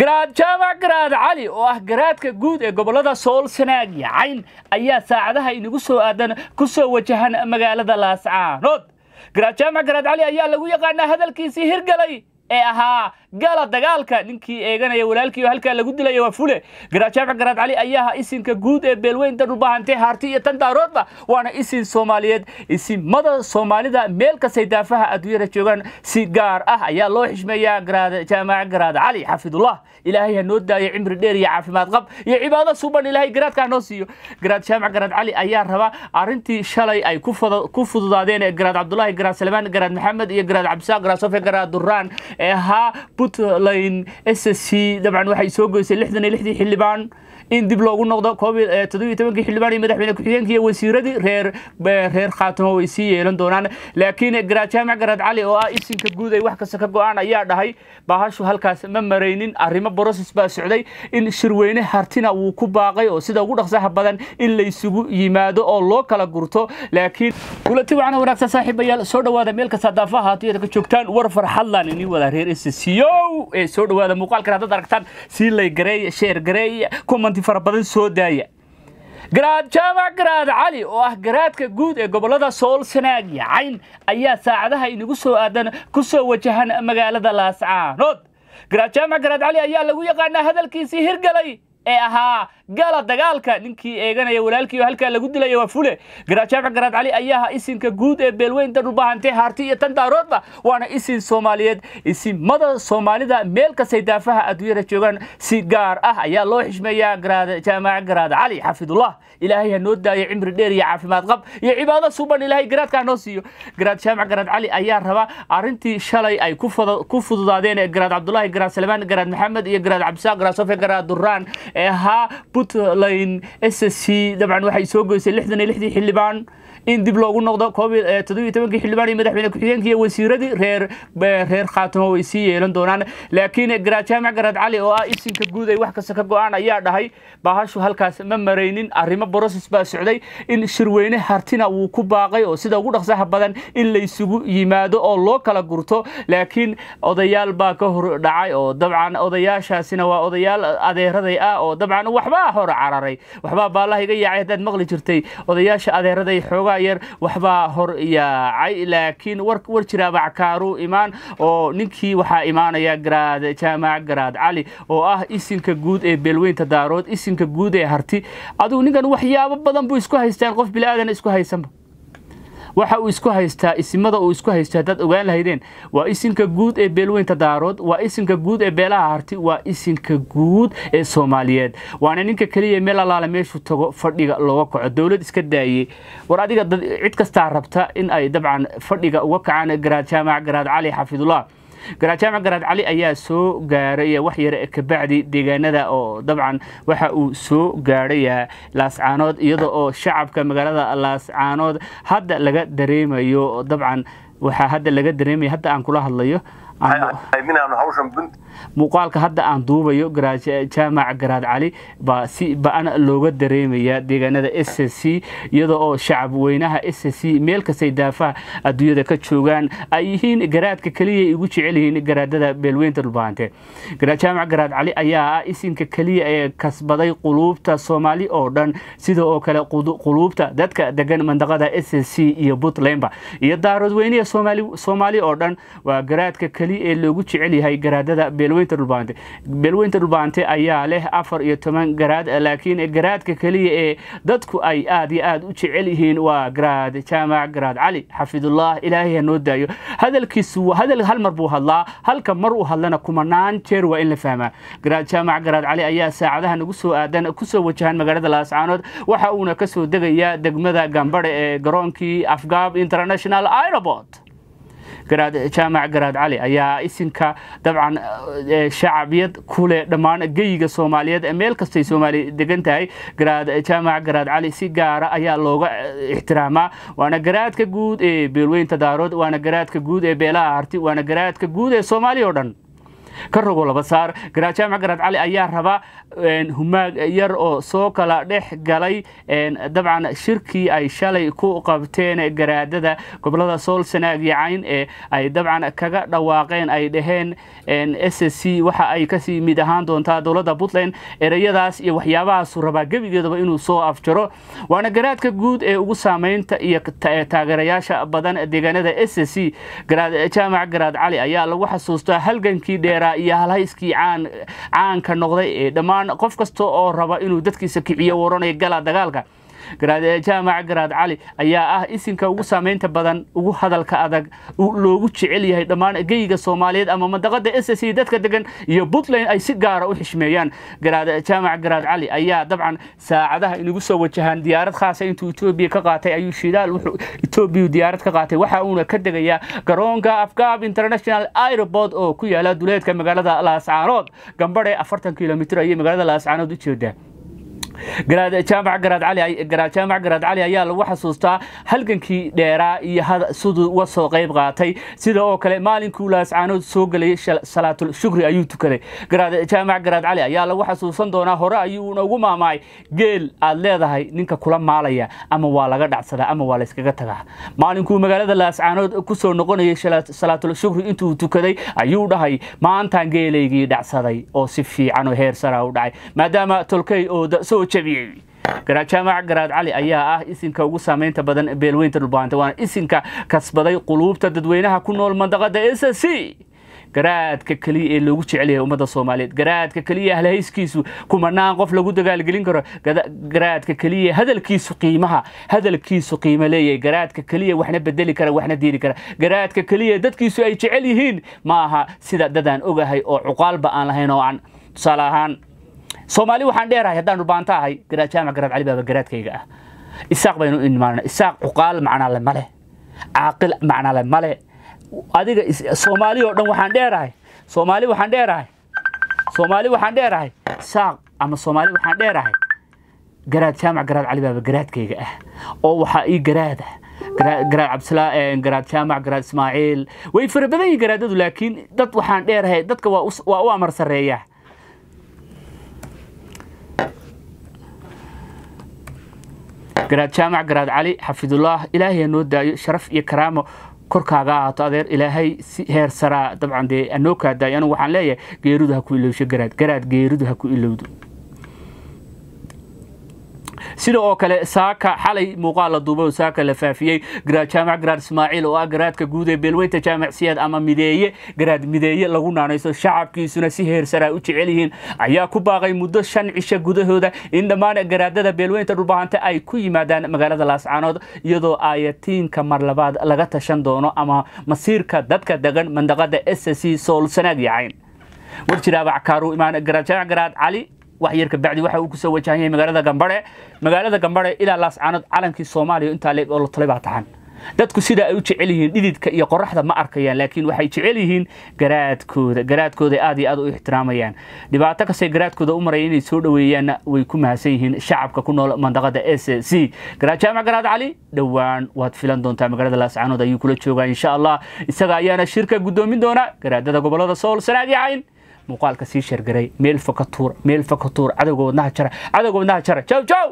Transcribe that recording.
garaad jaba garaad cali oo ah garaadka guud ee gobollada sool sanaag iyo cayn ayaa saacadaha inagu soo aadan ku soo wajahan magaalada laascaanood garaad jaamac garaad cali ayaa lagu yaqaanaa hadalkiisii hirgalay ee ahaa gala dagaalka ninkii eeganaya walaalkiio halkaa lagu dilaya waa fule garaad garaad cali ayaha isinka guud ee beelweyn dan u baahantay haarti iyo tan daaroodba waana isin soomaaliyeed isimada soomaalida meel kastay daafaha adduunyada joogaan si gaar ah ayaa loo xishmeeyaa jaamac garaad cali xafidullah ilaahay ha noo daayo cimri dheer iyo caafimaad qab iyo cibaado suban ilaahay garaadka ha noo siiyo garaad jaamac garaad cali ayaa raba arrintii shalay ay ku fududaadeen garaad cabdulahi garaad salmaan garaad maxamed iyo garaad cabdisaaq garaad sofe garaad duraan ee ahaa puntland s c dabcan waxay soo goysay lixdan iyo lixdii xildhibaan in dib loogu noqdo todobiyotobankii xildhibaaniyo madaxweyne ku-xigeenka iyo wasiiradii reer reer khaatimo way sii yeelan doonaan laakiin garajaamac garad cali oo ah isinka guud ay wax kasta ka go-aan ayaa dhahay bahashu halkaas ma maraynin arrimo broses baa socday in shirweyne hartina wuu ku baaqay oo sida ugu dhaqsaha badan in laysugu yimaado oo loo kala gurto laakiin kulati wacana wanaagsan saaxiibayaal soo dhowaada meel kasta daafaha haddii ka joogtaan war farxadlaan inii wada reer isisiyow ee soo dhowaada muuqaalkan haddaad aragtaan sii lay gareey sheer gareey comment arrintii fara soo daaya garaad jaamac garaad cali oo ah garaadka guud ee gobollada sool sanaag iyo cayn ayaa saacadaha inagu soo aadan ku soo wajahan magaalada laascaanood garaad jaamac garaad cali ayaa lagu yaqaanaa hadalkiisii hirgalay ee ahaa gala dagaalka ninkii eeganaya walaalkiio halkaa lagu dilaya waa fule garaajaafic garaad cali ayaaha ah isinka guud ee beelweyn dan u baahantay haarti iyo tan waana isin soomaaliyeed isimada soomaalida meel kastay daafaha adduunyada joogaan si gaar ah ayaa loo xishmeeyaa jaamaca garaad cali xafidullah ilaahay ha noo daayo cimri dheer iyo caafimaad qab iyo cibaado suban ilaahay garaadka ha siiyo garaad jaamac garaad cali ayaa raba arrintii shalay ay ku fududaadeen eh, garaad cabdulahi garaad salmaan garaad maxamed iyo garaad cabdisaaq garaad sofe garaad duraan ee eh, ahaa puntland s s c dabcan waxay soo goysay lixdan iyo lixdii xildhibaan in dib loogu noqdo todoiyotobankii xildhibaan iyo madaxweyne ku-xigeenka iyo wasiiradii reer reer khaatimo way sii yeelan doonaan laakiin garajaamac garad cali oo ah isinka guud ay wax kasta ka go-aan ayaa dhahay bahashu halkaas ma maraynin arrimo broses baa socday in shirweyne hartina wuu ku baaqay oo sida ugu dhaqsaha badan in laysugu yimaado oo loo kala gurto laakiin odayaal baa ka hor dhacay oo dabcan odayaashaasina waa odayaal adeeraday ah oo dabcan waxbaa hor cararay waxbaa baallaha iga yaacay haddaad maqli jirtay odayaasha adeeraday xoogaa yar waxbaa hor yaacay laakiin war jira backaaruu imaan oo ninkii waxaa imaanaya garaad jaamac garaad cali oo ah isinka guud ee beelweynta daarood isinka guud ee harti adigu ninkan waxyaabo badan buu isku haystaan qof bilaadan isku haysanba waxa uu isku haystaa isimada uu isku haysto haddaad ogaan lahaydeen waa isinka guud ee beelweynta daarood waa isinka guud ee beelaha harti waa isinka guud ee soomaaliyeed waana ninka keliya meel alaala meeshuu tago fadhiga looga kaco dowlad iska daayey war adiga dad cid kastaa rabta in ay dabcan fadhiga uga kacaan garaad jaamac garaad cali xafidullah garaajaac garaad cali ayaa soo gaaray wax yare kabacdi deegaanada oo dabcan waxa uu soo gaaraya laascaanood iyadoo oo shacabka magaalada laascaanood hadda laga dareemayo dabcan waxaa hadda laga dareemaya hadda aan kula hadlayo muuqaalka hadda aan duubayo jaamaca garaad cali baa ba looga dareemayaa deegaanada s c iyadoo oo shacab weynaha s c meel kastay daafaha adduunyada ka joogaan ay yihiin garaadka keliya ugu jecelyihiin garaadada beelweynta dhulbaante jaamac garaad cali ayaa ah isinka keliya ee kasbaday quluubta soomaali oo dhan sida oo kale quluubta dadka degan mandaqada s c iyo puntlandba iyo daaroodweyniha soomaali oo dhan waa garaadka keli ee loogu jecel yahay garaadada beelweynta dhulbaante beelweynta dhulbaante ayaa leh afar iyo toban garaad laakiin garaadka keliya ee dadku ay aad iyo aad u jecel yihiin waa garaad jaamac garaad cali xafidullah ilaahay ha daayo hadalkiisu hadal hal mar buu hadlaa halka mar uu hadlana kumanaan jeer waa in la fahmaa garaad jaamac garaad cali ayaa saacadaha nagu soo aadan kusoo wajahan magaalada laascaanood waxa uuna kasoo degayaa degmada gambadhe ee garoonkii afgaab international aeroport jaamac garaad cali ayaa isinka dabcan eh, shacabiyad kule dhammaan geyiga soomaaliyeed ee meel kastay soomaaliya degan tahay eh, jaamac garaad cali si gaara ayaa looga eh, ixtiraamaa waana garaadka guud ee beelweyn tadaarood waana garaadka guud ee beelaha arti waana garaadka guud ee soomaaliya oo dhan ka rogo laba saar garaajaamuc ah, garad cali ayaa raba humaag yar oo soo kala dhex galay dabcan shirkii ay shalay ku qabteen garaadada gobolada sool iyo cayn ee ay dabcan kaga dhawaaqeen ay dhaheen s c waxa ay kasii mid ahaan doontaa dowladda puntland ereyadaas iyo waxyaabahaasu rabaa gebigeedaba inuu soo afjaro waana garaadka guud ee ugu saameynta iyo taageerayaasha badan deegaanada s c jaamac ah, garaad cali ayaa lagu xasuustaa halgankii dheera dadka iyo halhayskii caanka noqday ee dhammaan qof kasta oo raba inuu dadkiisa kiciyo waranaya gala dagaalka garaadee garaad cali ayaa ah isinka ugu saamaynta badan ugu hadalka adag loogu jecel yahay dhammaan geyga soomaaliyeed ama madaqada s s dadka degan iyo puntland ay si gaara ah u xishmeeyaan jaamac garaad cali ayaa dabcan saacadaha inagu soo wajahaan diyaarad khaasa intuu etoobiya ka qaatay ayuu shidaal wuxuu etoobiya diyaarad ka qaatay waxa uuna ka degayaa garoonka afgaab international airport oo ku yaala duleedka magaalada laascaanood gambadhe afartan kilomitr ayay magaalada laascaanood u jeedaa jaamac garaad cali ayaa lagu xasuustaa halgankii dheeraa iyo siduu uga soo qayb qaatay sida oo kale maalinkuu laascaanood soo gelayay salaatul shukri ayuu tukaday jaamac garaad cali ayaa lagu xasuusan doonaa hore ayuuna ugu maamaay geel aad leedahay ninka kula maalaya ama waa laga dhacsadaa ama waa layskaga tagaa maalinkuu magaalada laascaanood kusoo noqonayay salaatul shukri intuu tukaday ayuu dhahay maantaan geelaygii dhacsaday oo si fiican oo heer saraa u dhacay maadaama tolkey oo jabiyey garaad jaamac garaad cali ayaa ah isinka ugu saamaynta badan beelweynta dhulbaanta waana isinka kasbaday quluubta dadweynaha ku nool mandaqada s c garaadka keliya ee loogu jecel yahay ummadda soomaaliyeed garaadka keliya ahlahayskiisu kumanaan qof lagu dagaalgelin karo garaadka keliya hadalkiisu qiimaha hadalkiisu qiimo leeyahay garaadka keliya waxna bedeli kara waxna diiri kara garaadka keliya dadkiisu ay jecel yihiin ma aha sida dadaan ogahay oo cuqaalba aan lahayn oo aan tusaale ahaan soomaali waxaan dheerahay haddaan dhulbaanto ahay jaamac garaab cali baaba garaadkayga ah isaaq baynu imaana isaaq cuqaal macnaale male caaqil macnaale male adiga soomaali oo dhan waxaan dheerahay soomaali waxaan dheerahay soomaali waxaan dheerahay isaaq ama soomaali waxaan dheerahay garaad jaamac garaad cali baaba garaadkayga ah oo waxaa ii garaada garaad cabdisalaam ah. garaad jaamac garaad ismaaciil way fara badan yihin garaadadu laakiin dad waxaan dheerahay dadka waa u amar sarreeyaa garaad jaamac garaad cali xafidulaah ilaahay noo daayo sharaf iyo karaamo korkaaga ahaato adeer ilaahay si heer saraa dabcan dee anoo kaadaayo anugu waxaan leeyahay geeridu ha ku ilowsho garaad garaad geeridu ha ku ilowdo sida oo kale saaka xalay muuqaal la duubay oo saaka la faafiyey jaamac garaad ismaaciil oo ah garaadka guud ee beelweynta jaamac ama mideeye garaad mideeye lagu naanayso shacabkiisuna si heersaraa u jecel yihiin ayaa ku baaqay muddo shan cisho gudahooda in dhammaan garaadada beelweynta dhulbahanta ay ku yimaadaan magaalada laascaanood iyadoo ayatiinka mar labaad laga tashan doono ama masiirka dadka degan mandaqada s c soolsanaag yacayn warjiraabac kaaruu imaan garaad jaamac garaad cali waxyar kabacdi waxa uu kusoo wajahan yahay magaalada gambare magaalada gambare ilaa laascaanood calankii soomaaliya intaa leeb oo la tulay baa taxan dadku sida ay u jecel yihiin dhididka iyo qoraxda ma arkayaan laakiin waxay jecel yihiin garaadkooda garaadkooda aad iyo aad u ixtiraamayaan dhibaato kastay garaadkooda u maraya inay soo dhoweeyaanna way ku mahadsan yihiin shacabka ku nool mandaqada s c garaad jaamac garaad cali dhowaan waad filan doontaa magaalada laascaanood ayuu kula joogaa insha allah isaga ayaana shirka guddoomin doona garaadada gobolada sool sanaag cayn muuqaalka sii shargaray meel fakatuur meel fakatuur cadowga wadnaha jara cadowga wadnaha jara jaw jaw